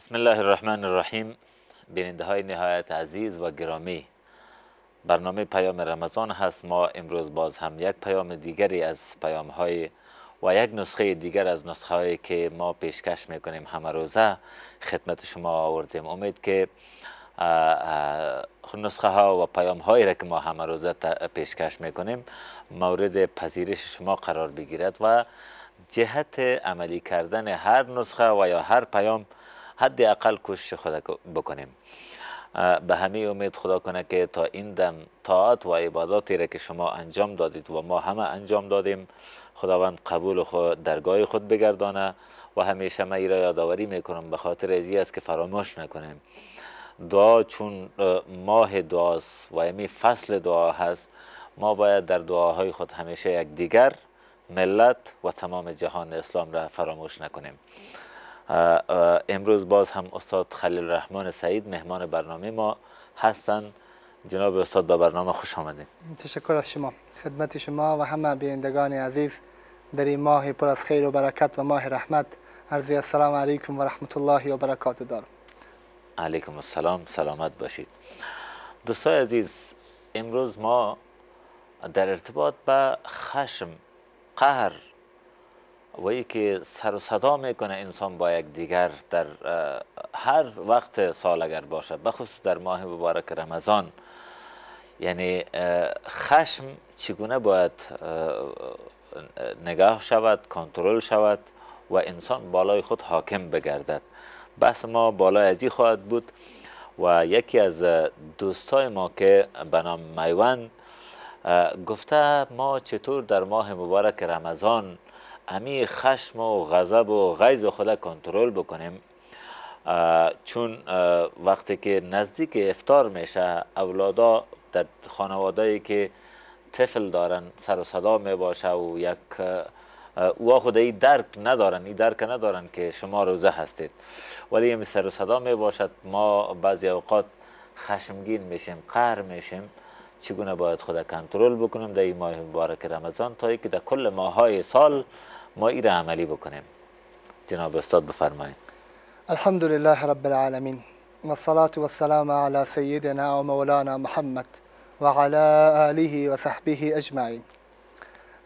بسم الله الرحمن الرحیم بیننده های نهایت عزیز و گرامی برنامه پیام رمضان هست ما امروز باز هم یک پیام دیگری از پیام های و یک نسخه دیگر از نسخه هایی که ما پیشکش میکنیم همه روزه خدمت شما آوردیم امید که نسخه ها و پیام هایی را که ما همه روزه پیشکش میکنیم مورد پذیرش شما قرار بگیرد و جهت عملی کردن هر نسخه و یا هر پیام حد اقل کوشش خدا بکنیم به همه امید خدا کنه که تا این دم طاعت و عباداتی را که شما انجام دادید و ما همه انجام دادیم خداوند قبول خود درگاه خود بگردانه و همیشه من را یادآوری میکنم به خاطر ازی است که فراموش نکنیم دعا چون ماه دعاست و این یعنی فصل دعا هست ما باید در دعاهای خود همیشه یک دیگر ملت و تمام جهان اسلام را فراموش نکنیم امروز باز هم استاد خلیل رحمان سعید مهمان برنامه ما هستند جناب استاد به برنامه خوش آمدید تشکر از شما خدمت شما و همه بینندگان عزیز در این ماه پر از خیر و برکت و ماه رحمت عرضی السلام علیکم و رحمت الله و برکات دارم علیکم السلام سلامت باشید دوستای عزیز امروز ما در ارتباط به خشم قهر و ای که سر صدا میکنه انسان با یک دیگر در هر وقت سال اگر باشه بخصوص در ماه مبارک رمضان یعنی خشم چگونه باید نگاه شود کنترل شود و انسان بالای خود حاکم بگردد بحث ما بالای ازی خواهد بود و یکی از دوستای ما که به نام گفته ما چطور در ماه مبارک رمضان همی خشم و غضب و غیظ خود کنترل بکنیم چون وقتی که نزدیک افتار میشه اولادا در خانواده که طفل دارن سر و صدا می باشه و یک او خود ای درک ندارن این درک ندارن که شما روزه هستید ولی این سر و صدا می باشد ما بعضی اوقات خشمگین میشیم قهر میشیم چگونه باید خود کنترل بکنیم در این ماه مبارک رمضان تا که در کل ماه های سال ما این را عملی بکنیم جناب استاد بفرمایید الحمدلله رب العالمین و والسلام و علی سیدنا و مولانا محمد و علی آله و صحبه اجمعین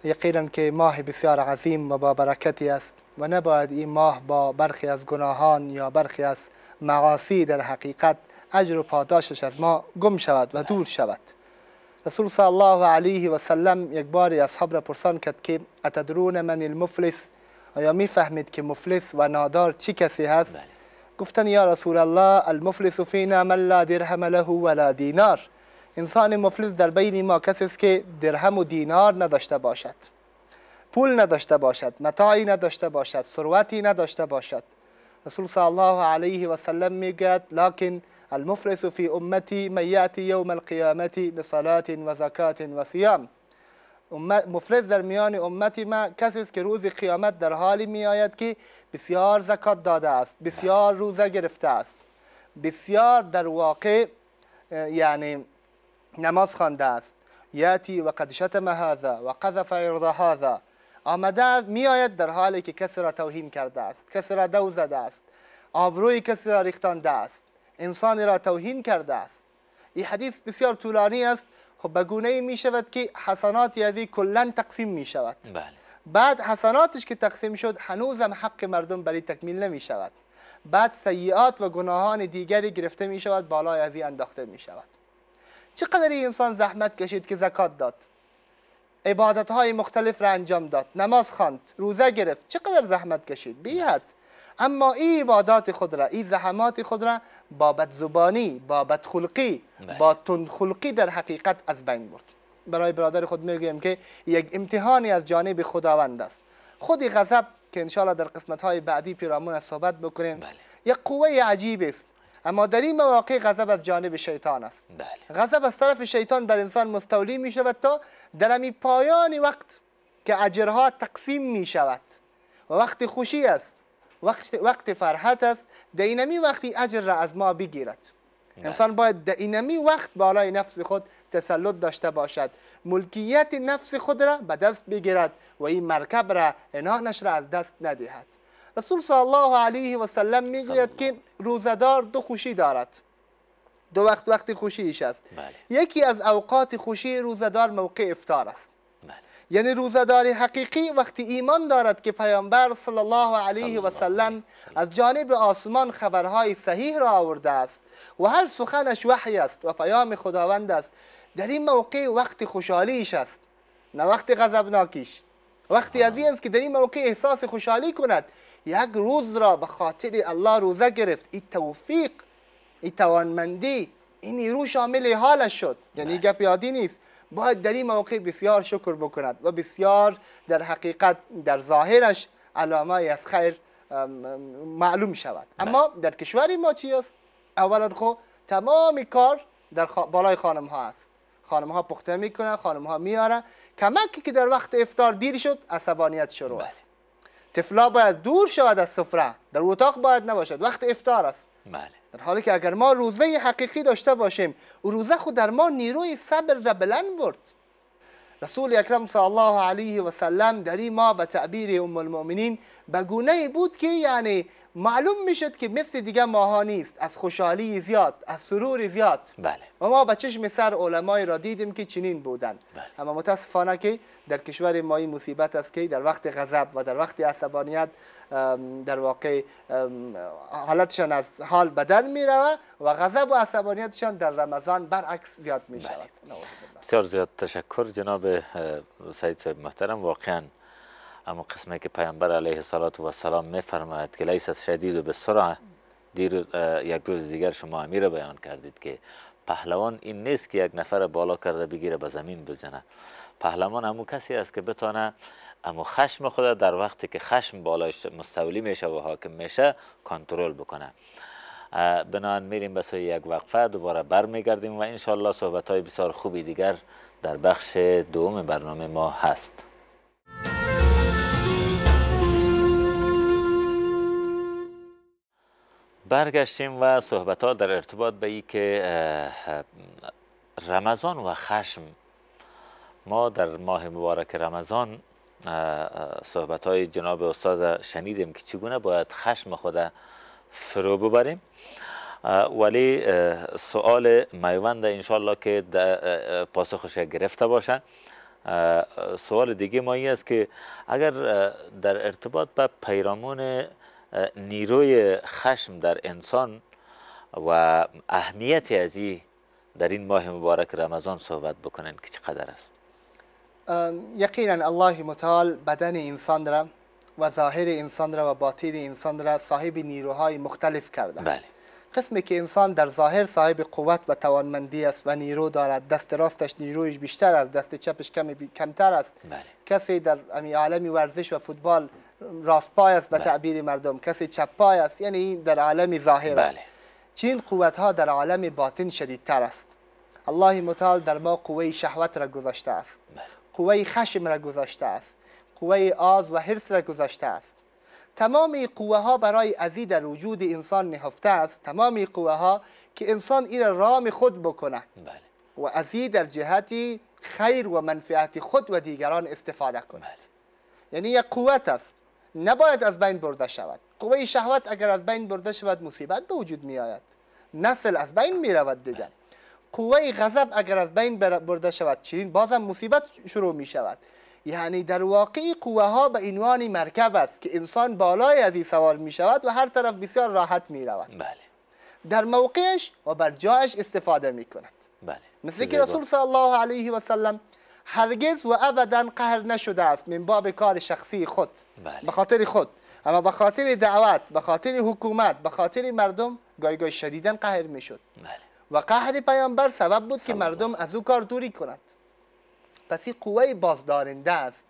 یقینا که ماه بسیار عظیم و با برکتی است و نباید این ماه با برخی از گناهان یا برخی از معاصی در حقیقت اجر و پاداشش از ما گم شود و دور شود رسول صلی الله علیه و سلم یک باری اصحاب را پرسان کرد که اتدرون من المفلس آیا میفهمید که مفلس و نادار چی کسی هست گفتن یا رسول الله المفلس فینا من لا درهم له ولا دینار انسان مفلس در بین ما کسی است که درهم و دینار نداشته باشد پول نداشته باشد متاعی نداشته باشد ثروتی نداشته باشد رسول صلی الله علیه و سلم میگد لکن المفلس في أمتي من يأتي يوم القيامة بصلاة وزكاة وصيام مفلس در میان امت ما کسی است که روز قیامت در حالی می آید که بسیار زکات داده است بسیار روزه گرفته است بسیار در واقع یعنی نماز خوانده است یاتی و قد شتم هذا و قذف ارض هذا آمده می آید در حالی که کسی را توهین کرده است کسی را دو زده است آبروی کسی را ریختانده است انسان را توهین کرده است این حدیث بسیار طولانی است خب به گونه می شود که حسنات یزی کلا تقسیم می شود بله. بعد حسناتش که تقسیم شد هنوز هم حق مردم برای تکمیل نمی شود بعد سیئات و گناهان دیگری گرفته می شود بالای از انداخته می شود چقدر این انسان زحمت کشید که زکات داد عبادت های مختلف را انجام داد نماز خواند روزه گرفت چقدر زحمت کشید بیاد اما این عبادات خود را این زحمات خود را با زبانی با خلقی بله. با تند خلقی در حقیقت از بین برد برای برادر خود میگویم که یک امتحانی از جانب خداوند است خود غضب که انشاءالله در قسمت های بعدی پیرامون از صحبت بکنیم بله. یک قوه عجیب است اما در این مواقع غضب از جانب شیطان است بله. غضب از طرف شیطان در انسان مستولی می شود تا در پایان وقت که اجرها تقسیم می شود و وقت خوشی است وقت, وقت فرحت است در اینمی وقتی اجر را از ما بگیرد انسان باید در اینمی وقت بالای نفس خود تسلط داشته باشد ملکیت نفس خود را به دست بگیرد و این مرکب را انانش را از دست ندهد رسول صلی الله علیه و سلم میگوید که روزدار دو خوشی دارد دو وقت وقت خوشیش است بله. یکی از اوقات خوشی روزدار موقع افتار است بله. یعنی روزداری حقیقی وقتی ایمان دارد که پیامبر صلی الله علیه و سلم از جانب آسمان خبرهای صحیح را آورده است و هر سخنش وحی است و پیام خداوند است در این موقع وقت خوشحالیش است نه وقت غضبناکیش وقتی از این است که در این موقع احساس خوشحالی کند یک روز را به خاطر الله روزه گرفت این توفیق این توانمندی این نیرو شامل حالش شد یعنی گپ یادی نیست باید در این موقع بسیار شکر بکند و بسیار در حقیقت در ظاهرش علامه از خیر معلوم شود بله. اما در کشور ما چی است اولا خو خب تمام کار در بالای خانم ها است خانم ها پخته میکنن خانم ها میارن کمکی که در وقت افتار دیر شد عصبانیت شروع بله. است تفلا باید دور شود از سفره در اتاق باید نباشد وقت افتار است بله در حالی که اگر ما روزه حقیقی داشته باشیم و روزه خود در ما نیروی صبر را بلند برد رسول اکرم صلی الله علیه و سلم در ما به تعبیر ام المؤمنین به گونه بود که یعنی معلوم میشد که مثل دیگه ماها نیست از خوشحالی زیاد از سرور زیاد بله و ما به چشم سر علمای را دیدیم که چنین بودن بله. اما متاسفانه که در کشور ما این مصیبت است که در وقت غضب و در وقت عصبانیت در واقع حالتشان از حال بدن میرود و غضب و عصبانیتشان در رمضان برعکس زیاد می شود بله. بسیار زیاد تشکر جناب سعید صاحب محترم واقعا اما قسمی که پیامبر علیه السلام میفرماید که لیس از شدید و به سرعه یک روز دیگر شما امیر بیان کردید که پهلوان این نیست که یک نفر بالا کرده بگیره به زمین بزنه پهلوان همو کسی است که بتانه اما خشم خود در وقتی که خشم بالاش مستولی میشه و حاکم میشه کنترل بکنه بنابراین میریم به سوی یک وقفه دوباره برمیگردیم و انشالله صحبت های بسیار خوبی دیگر در بخش دوم برنامه ما هست برگشتیم و صحبت ها در ارتباط به ای که رمضان و خشم ما در ماه مبارک رمضان صحبت های جناب استاد شنیدیم که چگونه باید خشم خود فرو ببریم ولی سوال میوند انشالله که پاسخش گرفته باشه سوال دیگه ما این است که اگر در ارتباط به پیرامون نیروی خشم در انسان و اهمیت از این در این ماه مبارک رمضان صحبت بکنن که چقدر است یقینا الله متعال بدن انسان را و ظاهر انسان را و باطن انسان را صاحب نیروهای مختلف کرده بله. قسمی که انسان در ظاهر صاحب قوت و توانمندی است و نیرو دارد دست راستش نیرویش بیشتر است دست چپش کم کمتر است بله. کسی در عالم ورزش و فوتبال راست پای است به بله. تعبیر مردم کسی چپ پای است یعنی در عالم ظاهر است بله. چین قوت ها در عالم باطن شدیدتر است الله متعال در ما قوه شهوت را گذاشته است بله. قوه خشم را گذاشته است قوه آز و حرس را گذاشته است تمام قوه ها برای ازی در وجود انسان نهفته است تمام قوه ها که انسان این رام خود بکنه و ازی در جهت خیر و منفعت خود و دیگران استفاده کند یعنی یک قوت است نباید از بین برده شود قوه شهوت اگر از بین برده شود مصیبت به وجود می آید نسل از بین می رود دیگر قوه غضب اگر از بین برده شود چین بازم مصیبت شروع می شود یعنی در واقع قوه ها به عنوان مرکب است که انسان بالای از این سوار می شود و هر طرف بسیار راحت می رود بله. در موقعش و بر جایش استفاده می کند بله. مثل که رسول صلی الله علیه و سلم هرگز و ابدا قهر نشده است من باب کار شخصی خود به خاطر خود اما به خاطر دعوت به خاطر حکومت به خاطر مردم گای شدیدا قهر میشد بله. و قهر پیامبر سبب بود که مردم از او کار دوری کنند پس این قوه بازدارنده است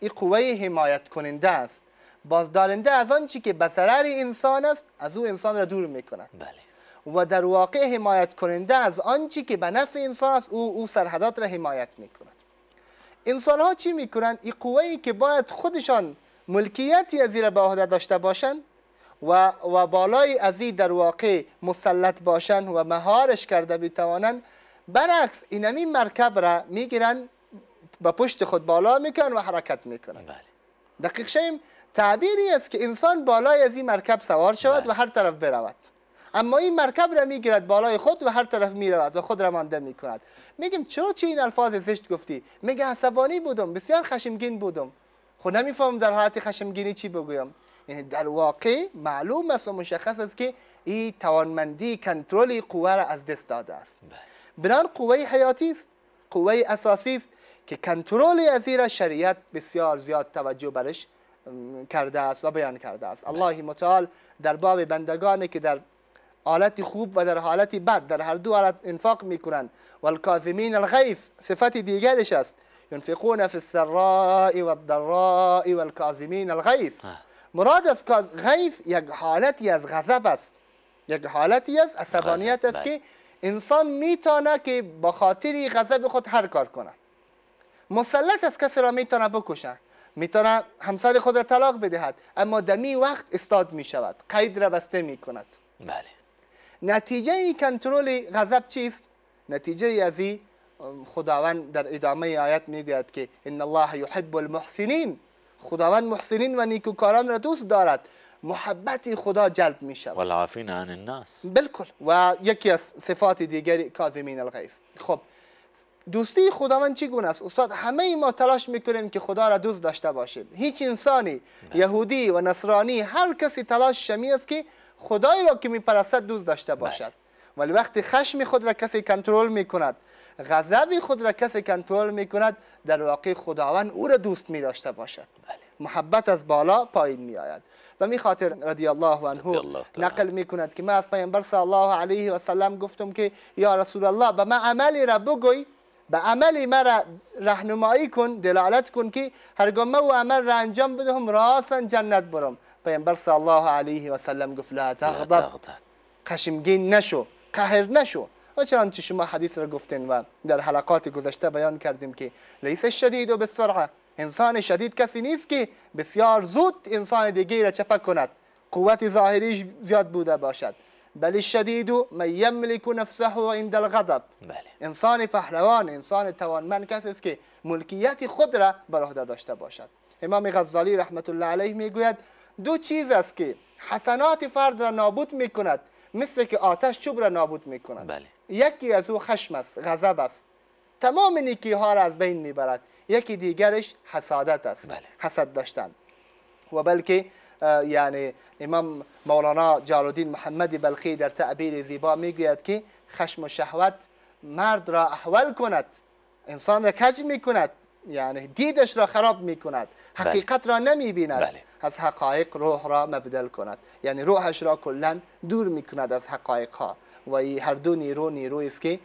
این قوه حمایت کننده است بازدارنده از آنچه که به ضرر انسان است از او انسان را دور میکند بله. و در واقع حمایت کننده از آنچه که به نفع انسان است او او سرحدات را حمایت کند. انسان ها چی میکنن این قوه که باید خودشان ملکیت زیر به عهده داشته باشند و, و بالای از در واقع مسلط باشند و مهارش کرده بتوانند برعکس اینمی مرکب را میگیرند به پشت خود بالا میکنن و حرکت میکنن بله. دقیق شیم تعبیری است که انسان بالای از این مرکب سوار شود بله. و هر طرف برود اما این مرکب را میگیرد بالای خود و هر طرف میرود و خود را مانده میکند میگیم چرا چه این الفاظ زشت گفتی میگه عصبانی بودم بسیار خشمگین بودم خود خب نمیفهمم در حالت خشمگینی چی بگویم یعنی در واقع معلوم است و مشخص است که این توانمندی کنترل قوه را از دست داده است بله. بنان قوه حیاتی است قوه اساسی است که کنترل از را شریعت بسیار زیاد توجه برش کرده است و بیان کرده است بله. الله متعال در باب بندگانی که در حالت خوب و در حالت بد در هر دو حالت انفاق میکنند و الکاظمین الغیث صفت دیگرش است ینفقون و السراء و الکاظمین الغیف مراد از غیف یک حالتی از غضب است یک حالتی از عصبانیت است بله. که انسان میتانه که بخاطر خاطر غضب خود هر کار کنه مسلط از کسی را میتانه بکشه میتانه همسر خود را طلاق بدهد اما دمی وقت استاد میشود قید را بسته میکند بله نتیجه کنترل غضب چیست نتیجه از خداوند در ادامه آیت میگوید که ان الله یحب المحسنین خداوند محسنین و نیکوکاران را دوست دارد محبت خدا جلب می شود والعافین عن الناس بالکل و یکی از صفات دیگری کاظمین الغیظ خب دوستی خداوند گونه است استاد همه ما تلاش میکنیم که خدا را دوست داشته باشیم هیچ انسانی بله. یهودی و نصرانی هر کسی تلاش شمی است که خدایی را که میپرستد دوست داشته بله. باشد ولی وقتی خشم خود را کسی کنترل میکند غضب خود را کسی کنترل میکند در واقع خداوند او را دوست می داشته باشد بله. محبت از بالا پایین میآید. و می خاطر رضی الله عنه نقل می کند که من از پیامبر صلی الله علیه و سلم گفتم که یا رسول الله به من عملی را بگوی به عملی مرا رهنمایی کن دلالت کن که هرگاه من او عمل را انجام بدهم راسن جنت برم پیامبر صلی الله و سلم گفت لا تغضب قشمگین نشو قهر نشو و چنانچه شما حدیث را گفتین و در حلقات گذشته بیان کردیم که لیس شدید و بسرعه انسان شدید کسی نیست که بسیار زود انسان دیگه را چپک کند قوت ظاهریش زیاد بوده باشد بل شدید من يملك نفسه عند الغضب بله. انسان پهلوان انسان توانمند کسی است که ملکیت خود را بر عهده داشته باشد امام غزالی رحمت الله علیه میگوید دو چیز است که حسنات فرد را نابود می کند مثل که آتش چوب را نابود می کند بله. یکی از او خشم است غضب است تمام نیکی ها را از بین می برد یکی دیگرش حسادت است بله. حسد داشتن و بلکه یعنی امام مولانا جالودین محمد بلخی در تعبیر زیبا می گوید که خشم و شهوت مرد را احول کند انسان را کج می کند یعنی دیدش را خراب می کند بله. حقیقت را نمی بیند بله. از حقایق روح را مبدل کند یعنی روحش را کلا دور می کند از حقایق ها و هر دو نیرو نیرو است که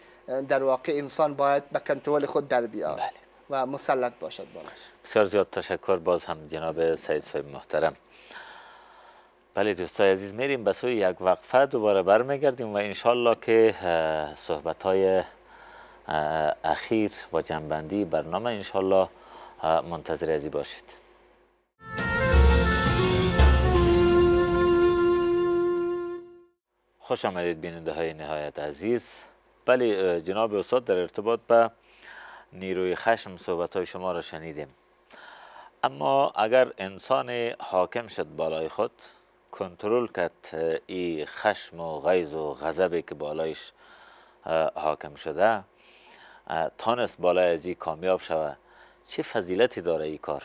در واقع انسان باید به کنترل خود در بیاد بله. و مسلط باشد بالاش بسیار زیاد تشکر باز هم جناب سید صاحب محترم بله دوستای عزیز میریم به سوی یک وقفه دوباره برمیگردیم و انشالله که صحبت های اخیر و جنبندی برنامه انشالله منتظر ازی باشید خوش آمدید بیننده های نهایت عزیز بله جناب استاد در ارتباط به نیروی خشم صحبت های شما را شنیدیم اما اگر انسان حاکم شد بالای خود کنترل کرد ای خشم و غیظ و غضبی که بالایش حاکم شده تانست بالای از کامیاب شوه چه فضیلتی داره این کار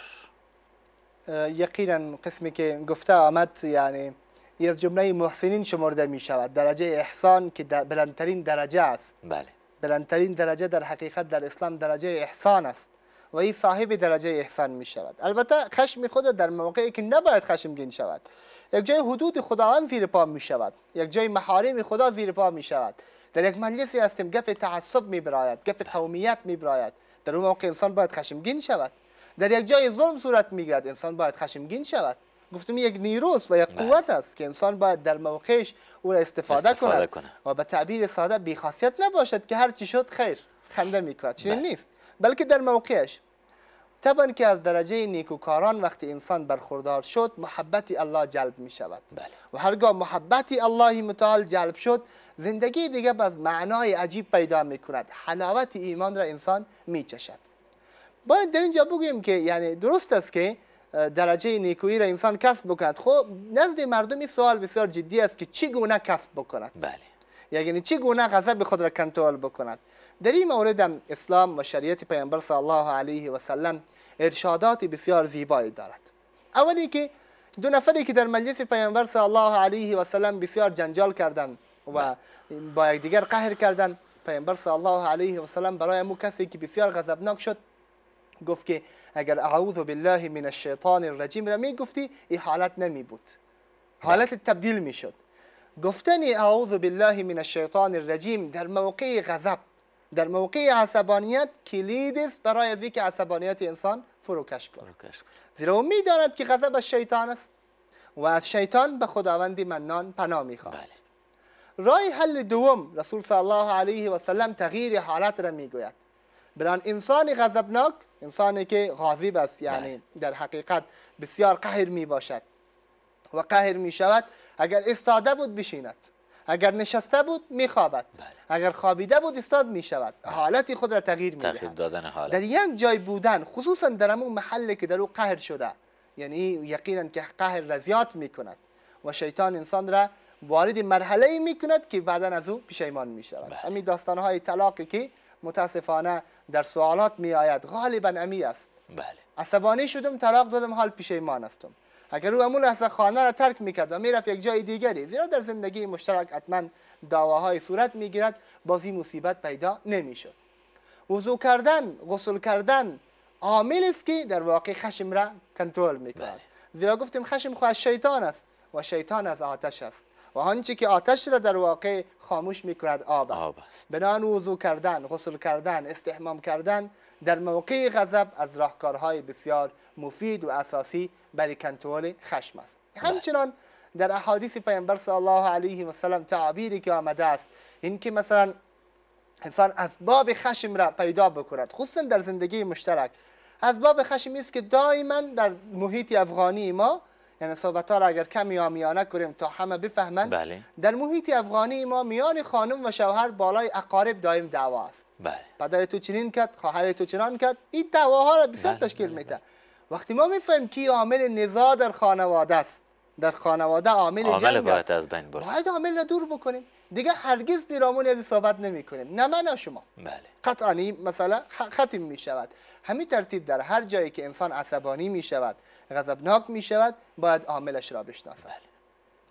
یقینا قسمی که گفته آمد یعنی یه جمله محسنین شمرده می شود درجه احسان که در بلندترین درجه است بله بلندترین درجه در حقیقت در اسلام درجه احسان است و این صاحب درجه احسان می شود البته خشم خود در موقعی که نباید خشمگین شود یک جای حدود خداوند زیر پا می شود یک جای محارم خدا زیر پا می شود در یک مجلسی هستیم گپ تعصب میبراید گپ قومیت میبراید در اون موقع انسان باید خشمگین شود در یک جای ظلم صورت میگیرد انسان باید خشمگین شود گفتم یک نیروس و یک بله. قوت است که انسان باید در موقعش او را استفاده, استفاده کند و به تعبیر ساده بیخاصیت نباشد که هر چی شد خیر خنده میکند چنین بله. نیست بلکه در موقعش طبعا که از درجه نیکوکاران وقتی انسان برخوردار شد محبت الله جلب می شود بله. و هرگاه محبت الله متعال جلب شد زندگی دیگه باز معنای عجیب پیدا میکند حلاوت ایمان را انسان میچشد باید در اینجا بگویم که یعنی درست است که درجه نیکویی را انسان کسب بکند خب نزد مردم سوال بسیار جدی است که چی گونه کسب بکند بله یعنی چی گونه غضب خود را کنترل بکند در این مورد هم اسلام و شریعت پیامبر صلی الله علیه و سلم ارشادات بسیار زیبایی دارد اولی که دو نفری که در مجلس پیامبر صلی الله علیه و سلم بسیار جنجال کردند و با دیگر قهر کردن پیامبر صلی الله علیه و سلم برای مو کسی که بسیار غضبناک شد گفت که اگر اعوذ بالله من الشیطان الرجیم را می گفتی این حالت نمی بود حالت تبدیل می شد گفتن اعوذ بالله من الشیطان الرجیم در موقع غضب در موقع عصبانیت کلید است برای از اینکه عصبانیت انسان فروکش کند زیرا او میداند که غضب از شیطان است و از شیطان به خداوند منان پناه میخواهد بله. رای حل دوم رسول صلی الله علیه و سلم تغییر حالت را میگوید بران انسان غضبناک انسانی که غاضب است یعنی بله. در حقیقت بسیار قهر می باشد و قهر می شود اگر استاده بود بشیند اگر نشسته بود میخوابد بله. اگر خوابیده بود استاد می شود بله. حالتی خود را تغییر می تغییر دادن حالت در یک جای بودن خصوصا در اون محلی که در او قهر شده یعنی یقینا که قهر را زیاد می کند و شیطان انسان را وارد مرحله ای می کند که بعدا از او پشیمان می شود همین بله. داستان های طلاقی که متاسفانه در سوالات می آید غالبا امی است بله عصبانی شدم طلاق دادم حال پشیمان هستم اگر او امون لحظه خانه را ترک میکرد و میرفت یک جای دیگری زیرا در زندگی مشترک حتما دعواهای صورت میگیرد بازی مصیبت پیدا نمیشد وضو کردن غسل کردن عامل است که در واقع خشم را کنترل میکند بله. زیرا گفتیم خشم خود شیطان است و شیطان از آتش است و آنچه که آتش را در واقع خاموش می کند آب است, آب است. وضو کردن غسل کردن استحمام کردن در موقع غضب از راهکارهای بسیار مفید و اساسی برای کنترل خشم است بله. همچنان در احادیث پیامبر صلی الله علیه و سلم تعبیری که آمده است اینکه مثلا انسان باب خشم را پیدا بکند خصوصا در زندگی مشترک از باب خشم است که دائما در محیط افغانی ما یعنی صحبت ها را اگر کمی آمیانه کنیم تا همه بفهمند بله. در محیط افغانی ما میان خانم و شوهر بالای اقارب دائم دعوا است بله. پدر تو چنین کرد خواهر تو چنان کرد این ها را بسیار بله. تشکیل بله، میده بله. وقتی ما میفهمیم که عامل نزا در خانواده است در خانواده عامل جنگ باید از بین باید عامل دور بکنیم دیگه هرگز پیرامون از صحبت نمی کنیم نه من شما بله قطعا مثلا ختم می شود همین ترتیب در هر جایی که انسان عصبانی می شود غضبناک می شود باید عاملش را بشناسد بله.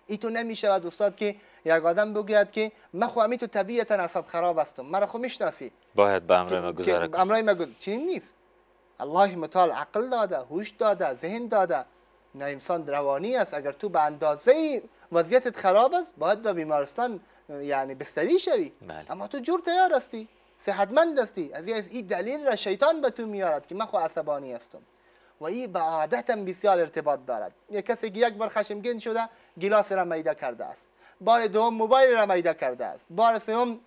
ای تو نمی شود استاد که یک آدم بگوید که من خواهمی تو طبیعتا عصب خراب هستم مرا خو شناسی باید به امرای ما گذاره کنیم ما نیست الله متعال عقل داده هوش داده ذهن داده نه انسان روانی است اگر تو به اندازه وضعیتت خراب است باید به بیمارستان یعنی بستری شوی بله. اما تو جور تیار هستی صحتمند هستی از این دلیل را شیطان به تو میارد که من خو عصبانی هستم و این به عادتم بسیار ارتباط دارد یک کسی که یک بار خشمگین شده گلاس را میده کرده است بار دوم موبایل را میده کرده است بار سوم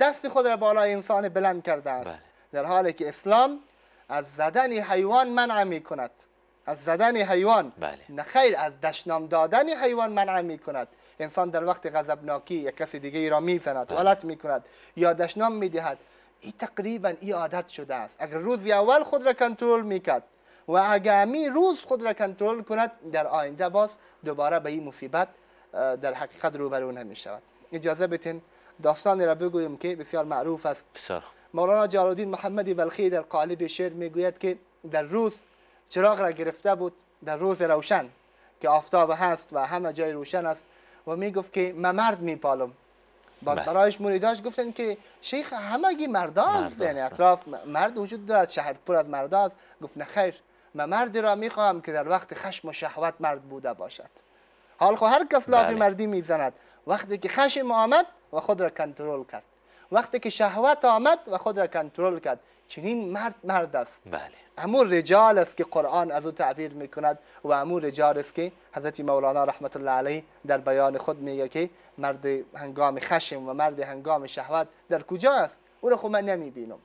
دست خود را بالای انسان بلند کرده است بله. در حالی که اسلام از زدن حیوان منع می کند از زدن حیوان بله. نخیر از دشنام دادن حیوان منع می کند انسان در وقت غضبناکی یک کسی دیگه ای را میزند بله. غلط می کند یا دشنام می دهد این تقریبا این عادت شده است اگر روز اول خود را کنترل کند و اگر می روز خود را کنترل کند در آینده باز دوباره به این مصیبت در حقیقت روبرو نمی شود اجازه بتین داستانی را بگویم که بسیار معروف است مولانا مولانا الدین محمدی بلخی در قالب شعر میگوید که در روز چراغ را گرفته بود در روز روشن که آفتاب هست و همه جای روشن است و می گفت که من مرد می پالم بعد بله. برایش مریداش گفتن که شیخ همگی مرداست یعنی اطراف مرد وجود دارد شهر پر از هست گفت نه خیر من مردی را می که در وقت خشم و شهوت مرد بوده باشد حال خو هر کس لاف بله. مردی میزند وقتی که خشم آمد و خود را کنترل کرد وقتی که شهوت آمد و خود را کنترل کرد چنین مرد مرد است بله امور رجال است که قرآن از او تعبیر میکند و امور رجال است که حضرت مولانا رحمت الله علیه در بیان خود میگه که مرد هنگام خشم و مرد هنگام شهوت در کجا است او رو خود خب من نمیبینم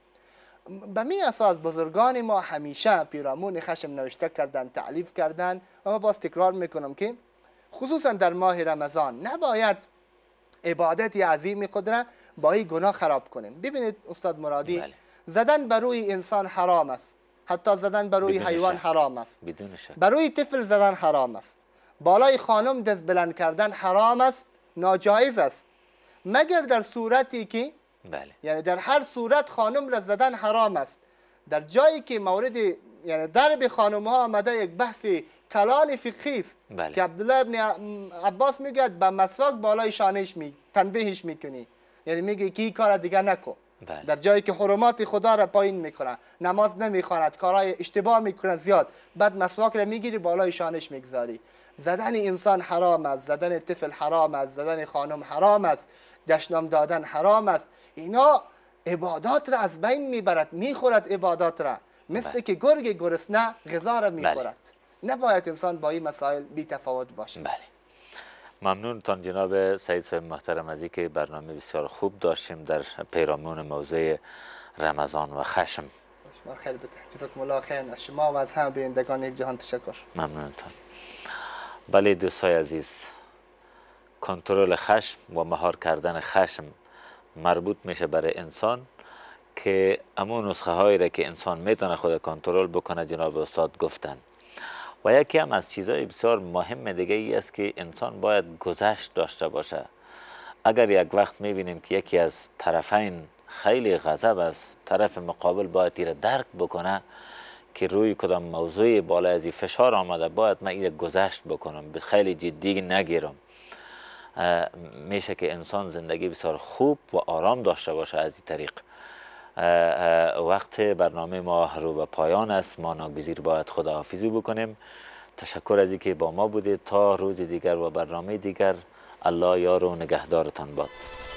به می اساس بزرگان ما همیشه پیرامون خشم نوشته کردن تعلیف کردن و ما باز تکرار میکنم که خصوصا در ماه رمضان نباید عبادت عظیم خود را با این گناه خراب کنیم ببینید استاد مرادی بله. زدن بر روی انسان حرام است حتی زدن بر روی حیوان حرام است بر روی طفل زدن حرام است بالای خانم دست بلند کردن حرام است ناجایز است مگر در صورتی که بله. یعنی در هر صورت خانم را زدن حرام است در جایی که مورد یعنی درب خانم ها آمده یک بحث کلان فقهی است بله. که عبدالله ابن عباس میگه به مسواک بالای شانش می تنبیهش میکنی یعنی میگه کی کار دیگه نکن بله. در جایی که حرمات خدا را پایین میکنه نماز نمیخواند کارهای اشتباه میکنه زیاد بعد مسواک را میگیری بالای شانش میگذاری زدن انسان حرام است زدن طفل حرام است زدن خانم حرام است جشنام دادن حرام است اینا عبادات را از بین میبرد میخورد عبادات را مثل بله. که گرگ گرسنه غذا را بله. میخورد نباید انسان با این مسائل بی تفاوت باشد بله. ممنونتان جناب سید صاحب محترم از که برنامه بسیار خوب داشتیم در پیرامون موضوع رمضان و خشم شما خیلی بده الله خیلی از شما و از همه یک جهان تشکر ممنونتان بله دوستای عزیز کنترل خشم و مهار کردن خشم مربوط میشه برای انسان که امون نسخه هایی را که انسان میتونه خود کنترل بکنه جناب استاد گفتند و یکی هم از چیزهای بسیار مهم دیگه ای است که انسان باید گذشت داشته باشه اگر یک وقت میبینیم که یکی از طرفین خیلی غضب است طرف مقابل باید ایره درک بکنه که روی کدام موضوع بالا از فشار آمده باید من ایره گذشت بکنم خیلی جدی نگیرم میشه که انسان زندگی بسیار خوب و آرام داشته باشه از این طریق وقت برنامه ما رو به پایان است ما ناگزیر باید خداحافظی بکنیم تشکر از اینکه با ما بودید تا روز دیگر و برنامه دیگر الله یار و نگهدارتان باد